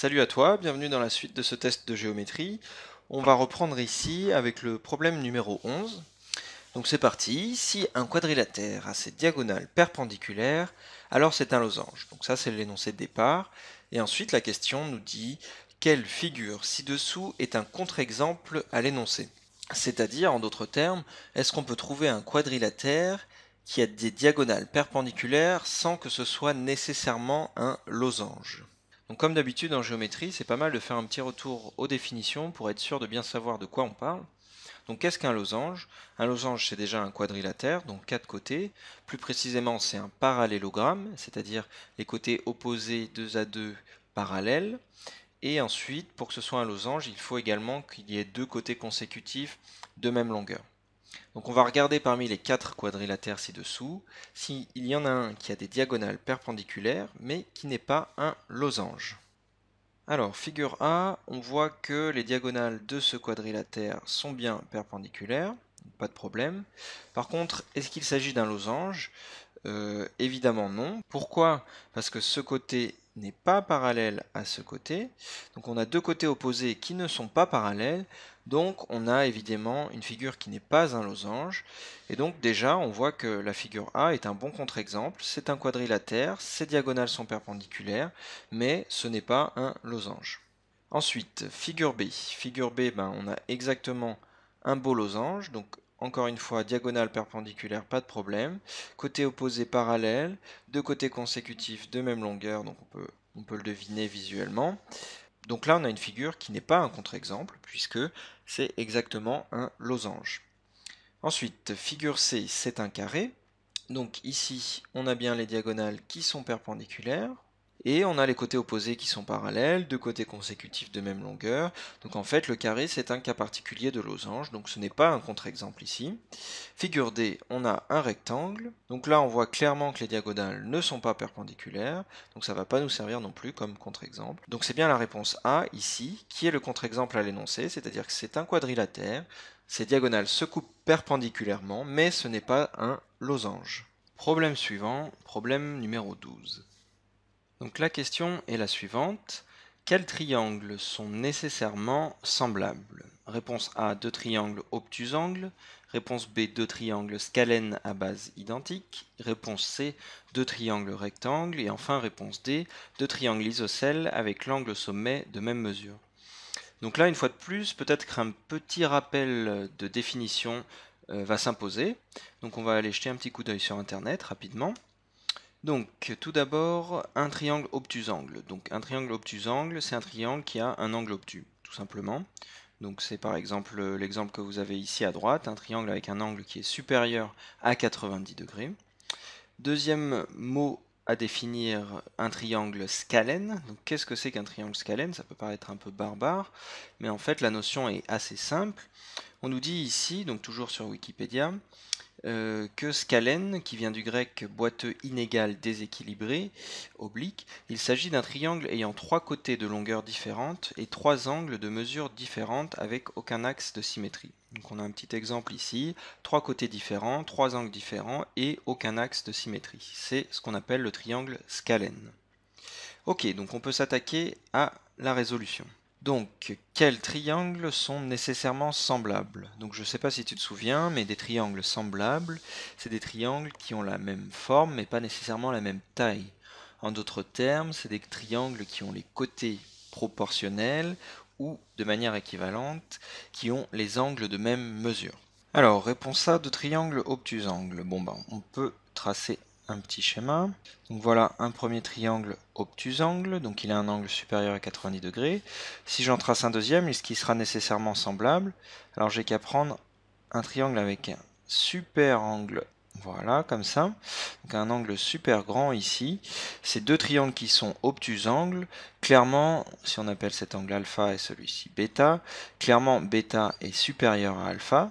Salut à toi, bienvenue dans la suite de ce test de géométrie. On va reprendre ici avec le problème numéro 11. Donc c'est parti, si un quadrilatère a ses diagonales perpendiculaires, alors c'est un losange. Donc ça c'est l'énoncé de départ. Et ensuite la question nous dit quelle figure ci-dessous est un contre-exemple à l'énoncé. C'est-à-dire, en d'autres termes, est-ce qu'on peut trouver un quadrilatère qui a des diagonales perpendiculaires sans que ce soit nécessairement un losange donc comme d'habitude en géométrie, c'est pas mal de faire un petit retour aux définitions pour être sûr de bien savoir de quoi on parle. Donc qu'est-ce qu'un losange Un losange c'est déjà un quadrilatère, donc quatre côtés. Plus précisément c'est un parallélogramme, c'est-à-dire les côtés opposés deux à deux parallèles. Et ensuite, pour que ce soit un losange, il faut également qu'il y ait deux côtés consécutifs de même longueur. Donc on va regarder parmi les quatre quadrilatères ci-dessous s'il y en a un qui a des diagonales perpendiculaires mais qui n'est pas un losange. Alors figure A, on voit que les diagonales de ce quadrilatère sont bien perpendiculaires, pas de problème. Par contre, est-ce qu'il s'agit d'un losange euh, Évidemment non. Pourquoi Parce que ce côté n'est pas parallèle à ce côté. Donc on a deux côtés opposés qui ne sont pas parallèles. Donc on a évidemment une figure qui n'est pas un losange, et donc déjà on voit que la figure A est un bon contre-exemple, c'est un quadrilatère, ses diagonales sont perpendiculaires, mais ce n'est pas un losange. Ensuite, figure B. Figure B, ben, on a exactement un beau losange, donc encore une fois, diagonale perpendiculaire, pas de problème. Côté opposé parallèle, deux côtés consécutifs de même longueur, donc on peut le deviner visuellement. Donc là, on a une figure qui n'est pas un contre-exemple, puisque c'est exactement un losange. Ensuite, figure C, c'est un carré. Donc ici, on a bien les diagonales qui sont perpendiculaires et on a les côtés opposés qui sont parallèles, deux côtés consécutifs de même longueur. Donc en fait, le carré, c'est un cas particulier de losange, donc ce n'est pas un contre-exemple ici. Figure D, on a un rectangle. Donc là, on voit clairement que les diagonales ne sont pas perpendiculaires, donc ça ne va pas nous servir non plus comme contre-exemple. Donc c'est bien la réponse A, ici, qui est le contre-exemple à l'énoncé, c'est-à-dire que c'est un quadrilatère, ces diagonales se coupent perpendiculairement, mais ce n'est pas un losange. Problème suivant, problème numéro 12. Donc la question est la suivante. Quels triangles sont nécessairement semblables Réponse A, deux triangles obtusangles. Réponse B, deux triangles scalènes à base identique. Réponse C, deux triangles rectangles. Et enfin, réponse D, deux triangles isocèles avec l'angle sommet de même mesure. Donc là, une fois de plus, peut-être qu'un petit rappel de définition euh, va s'imposer. Donc on va aller jeter un petit coup d'œil sur Internet rapidement. Donc, tout d'abord, un triangle obtusangle. Donc, un triangle obtusangle, c'est un triangle qui a un angle obtus, tout simplement. Donc, c'est par exemple euh, l'exemple que vous avez ici à droite, un triangle avec un angle qui est supérieur à 90 degrés. Deuxième mot à définir un triangle scalène. Donc, qu'est-ce que c'est qu'un triangle scalène Ça peut paraître un peu barbare, mais en fait, la notion est assez simple. On nous dit ici, donc toujours sur Wikipédia, euh, que scalène, qui vient du grec boiteux, inégal, déséquilibré, oblique. Il s'agit d'un triangle ayant trois côtés de longueur différentes et trois angles de mesure différentes avec aucun axe de symétrie. Donc on a un petit exemple ici, trois côtés différents, trois angles différents et aucun axe de symétrie. C'est ce qu'on appelle le triangle scalène. Ok, donc on peut s'attaquer à la résolution. Donc, quels triangles sont nécessairement semblables Donc, je ne sais pas si tu te souviens, mais des triangles semblables, c'est des triangles qui ont la même forme, mais pas nécessairement la même taille. En d'autres termes, c'est des triangles qui ont les côtés proportionnels ou, de manière équivalente, qui ont les angles de même mesure. Alors, réponse A de triangle obtusangles. Bon, ben, on peut tracer un petit schéma. Donc voilà un premier triangle obtusangle, donc il a un angle supérieur à 90 degrés. Si j'en trace un deuxième, ce qui sera nécessairement semblable, alors j'ai qu'à prendre un triangle avec un super angle, voilà, comme ça, donc un angle super grand ici. Ces deux triangles qui sont obtusangles, clairement, si on appelle cet angle alpha et celui-ci bêta, clairement bêta est supérieur à alpha,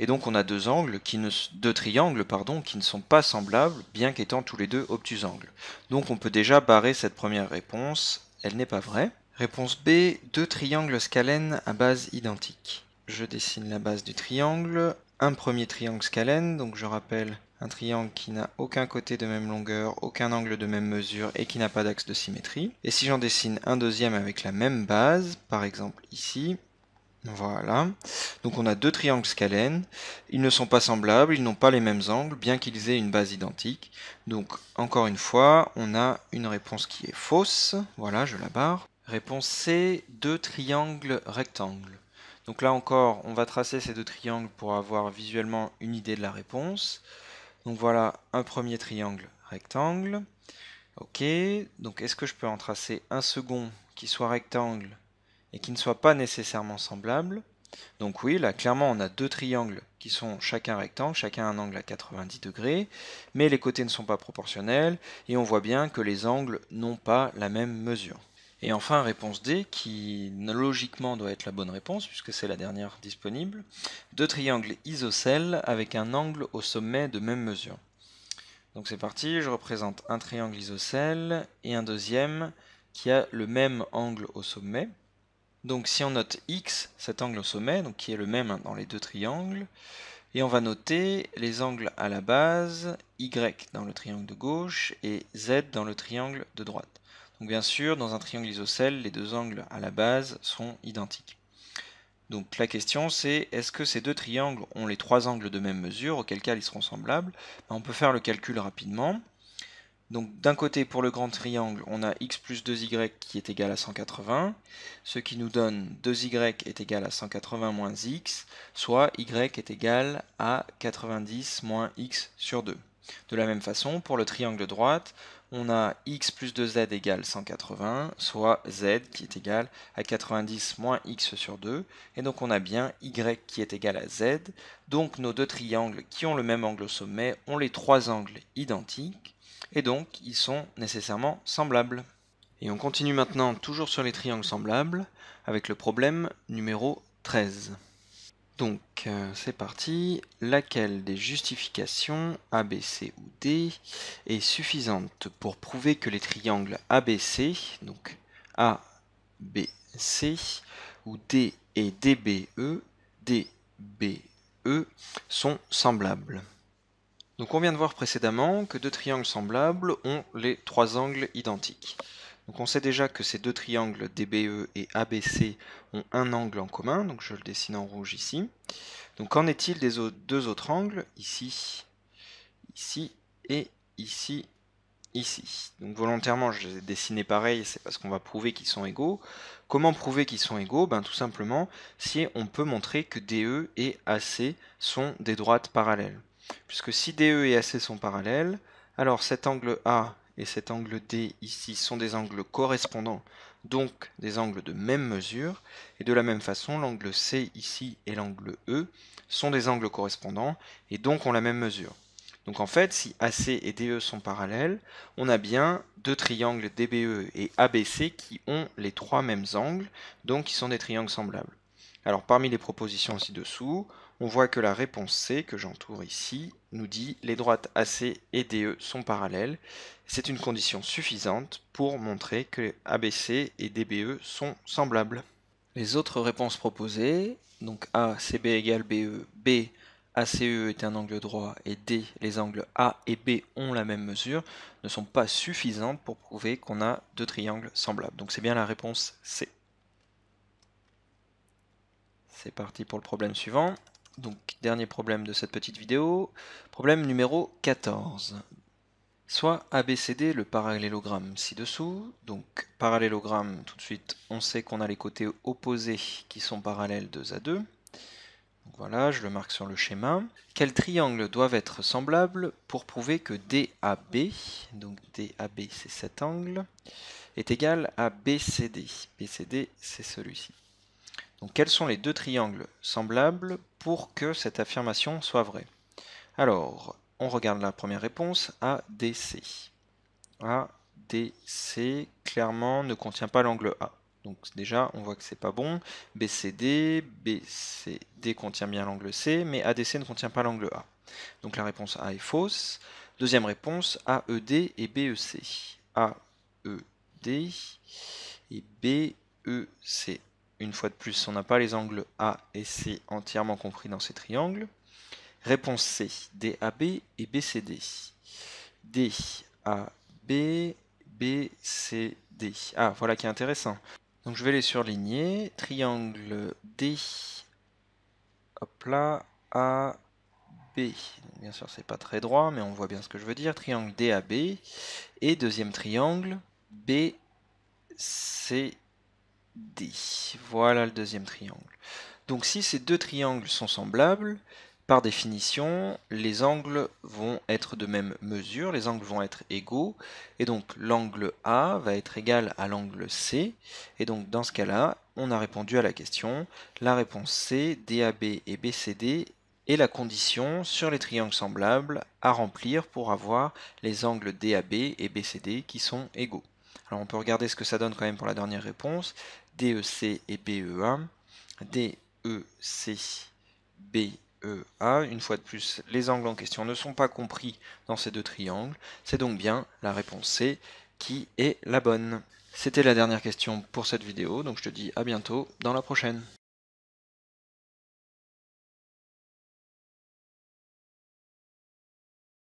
et donc on a deux triangles pardon, qui ne sont pas semblables, bien qu'étant tous les deux obtusangles. Donc on peut déjà barrer cette première réponse, elle n'est pas vraie. Réponse B, deux triangles scalènes à base identique. Je dessine la base du triangle, un premier triangle scalène, donc je rappelle un triangle qui n'a aucun côté de même longueur, aucun angle de même mesure et qui n'a pas d'axe de symétrie. Et si j'en dessine un deuxième avec la même base, par exemple ici, voilà. Donc on a deux triangles scalènes. Ils ne sont pas semblables, ils n'ont pas les mêmes angles, bien qu'ils aient une base identique. Donc encore une fois, on a une réponse qui est fausse. Voilà, je la barre. Réponse C, deux triangles rectangles. Donc là encore, on va tracer ces deux triangles pour avoir visuellement une idée de la réponse. Donc voilà un premier triangle rectangle. Ok, donc est-ce que je peux en tracer un second qui soit rectangle et qui ne soit pas nécessairement semblables. Donc oui, là clairement on a deux triangles qui sont chacun rectangle, chacun un angle à 90 degrés, mais les côtés ne sont pas proportionnels et on voit bien que les angles n'ont pas la même mesure. Et enfin, réponse D, qui logiquement doit être la bonne réponse, puisque c'est la dernière disponible, deux triangles isocèles avec un angle au sommet de même mesure. Donc c'est parti, je représente un triangle isocèle et un deuxième qui a le même angle au sommet. Donc si on note x, cet angle au sommet, qui est le même dans les deux triangles, et on va noter les angles à la base, y dans le triangle de gauche et z dans le triangle de droite. Donc bien sûr, dans un triangle isocèle, les deux angles à la base sont identiques. Donc la question c'est, est-ce que ces deux triangles ont les trois angles de même mesure, auquel cas ils seront semblables ben, On peut faire le calcul rapidement. Donc d'un côté pour le grand triangle, on a x plus 2y qui est égal à 180, ce qui nous donne 2y est égal à 180 moins x, soit y est égal à 90 moins x sur 2. De la même façon, pour le triangle droite, on a x plus 2z égale 180, soit z qui est égal à 90 moins x sur 2, et donc on a bien y qui est égal à z, donc nos deux triangles qui ont le même angle au sommet ont les trois angles identiques, et donc ils sont nécessairement semblables. Et on continue maintenant toujours sur les triangles semblables avec le problème numéro 13. Donc euh, c'est parti, laquelle des justifications ABC ou D est suffisante pour prouver que les triangles ABC, donc ABC, ou D et DBE, DBE sont semblables donc on vient de voir précédemment que deux triangles semblables ont les trois angles identiques. Donc on sait déjà que ces deux triangles DBE et ABC ont un angle en commun, donc je le dessine en rouge ici. Donc qu'en est-il des deux autres angles Ici, ici et ici, ici. Donc volontairement je les ai dessinés pareils, c'est parce qu'on va prouver qu'ils sont égaux. Comment prouver qu'ils sont égaux ben, Tout simplement si on peut montrer que DE et AC sont des droites parallèles puisque si DE et AC sont parallèles, alors cet angle A et cet angle D ici sont des angles correspondants, donc des angles de même mesure, et de la même façon, l'angle C ici et l'angle E sont des angles correspondants, et donc ont la même mesure. Donc en fait, si AC et DE sont parallèles, on a bien deux triangles DBE et ABC qui ont les trois mêmes angles, donc qui sont des triangles semblables. Alors parmi les propositions ci-dessous, on voit que la réponse C, que j'entoure ici, nous dit les droites AC et DE sont parallèles. C'est une condition suffisante pour montrer que ABC et DBE sont semblables. Les autres réponses proposées, donc ACB CB égale BE, B, ACE e est un angle droit et D, les angles A et B ont la même mesure, ne sont pas suffisantes pour prouver qu'on a deux triangles semblables. Donc c'est bien la réponse C. C'est parti pour le problème suivant. Donc, dernier problème de cette petite vidéo. Problème numéro 14. Soit ABCD le parallélogramme ci-dessous. Donc, parallélogramme, tout de suite, on sait qu'on a les côtés opposés qui sont parallèles 2 à 2. voilà, je le marque sur le schéma. Quels triangles doivent être semblables pour prouver que DAB, donc DAB c'est cet angle, est égal à BCD. BCD c'est celui-ci. Donc quels sont les deux triangles semblables pour que cette affirmation soit vraie Alors, on regarde la première réponse, ADC. ADC, clairement, ne contient pas l'angle A. Donc déjà, on voit que c'est pas bon. BCD, BCD contient bien l'angle C, mais ADC ne contient pas l'angle A. Donc la réponse A est fausse. Deuxième réponse, AED et BEC. AED et BEC une fois de plus, on n'a pas les angles A et C entièrement compris dans ces triangles. Réponse C, DAB et BCD. DAB, BCD. Ah, voilà qui est intéressant. Donc je vais les surligner. Triangle D, hop là, A, B. Bien sûr, c'est pas très droit, mais on voit bien ce que je veux dire. Triangle DAB et deuxième triangle BCD. D. Voilà le deuxième triangle. Donc si ces deux triangles sont semblables, par définition, les angles vont être de même mesure, les angles vont être égaux, et donc l'angle A va être égal à l'angle C, et donc dans ce cas-là, on a répondu à la question, la réponse C, DAB et BCD est la condition sur les triangles semblables à remplir pour avoir les angles DAB et BCD qui sont égaux. Alors on peut regarder ce que ça donne quand même pour la dernière réponse. DEC et BEA, DEC, BEA, Une fois de plus, les angles en question ne sont pas compris dans ces deux triangles. C'est donc bien la réponse C qui est la bonne. C'était la dernière question pour cette vidéo, donc je te dis à bientôt dans la prochaine.